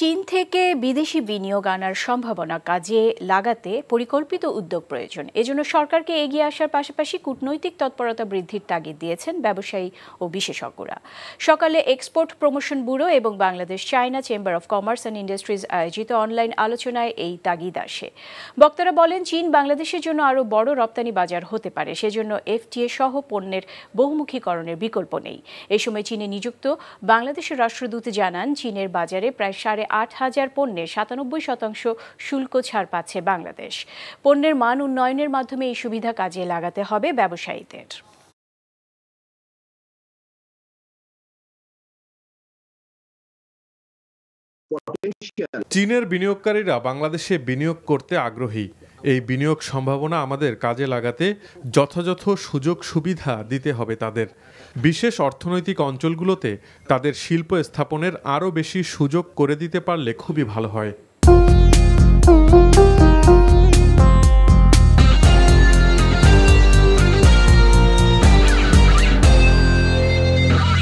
চীন থেকে বিদেশি বিনিয়োগ আনার সম্ভাবনা কাজে লাগাতে পরিকল্পিত উদ্যোগ প্রয়োজন এজন্য সরকারকে এগিয়ে আসার পাশাপাশি কূটনৈতিক তৎপরতা বৃদ্ধির তাগিদ দিয়েছেন ব্যবসায়ী ও বিশেষজ্ঞরা সকালে এক্সপোর্ট প্রমোশন ব্যুরো এবং Bangladesh China chamber of commerce and industries আয়োজিত অনলাইন আলোচনায় এই তাগিদ আসে বক্তারা বলেন চীন বাংলাদেশের জন্য আরও বড় রপ্তানি বাজার হতে পারে সেজন্য এফটিএ সহ পণ্যের বহুমুখীকরণের বিকল্প নেই এ সময় চীনে নিযুক্ত বাংলাদেশের রাষ্ট্রদূত জানান চীনের বাজারে প্রায় সাড়ে সাড়ে আট হাজার পণ্যের সাতানব্বই শতাংশ শুল্ক ছাড় পাচ্ছে বাংলাদেশ পণ্যের মান উন্নয়নের মাধ্যমে এই সুবিধা কাজে লাগাতে হবে ব্যবসায়ীদের চীনের বিনিয়োগকারীরা বাংলাদেশে বিনিয়োগ করতে আগ্রহী এই বিনিয়োগ সম্ভাবনা আমাদের কাজে লাগাতে যথাযথ সুযোগ সুবিধা দিতে হবে তাদের বিশেষ অর্থনৈতিক অঞ্চলগুলোতে তাদের শিল্প স্থাপনের আরও বেশি সুযোগ করে দিতে পারলে খুবই ভালো হয়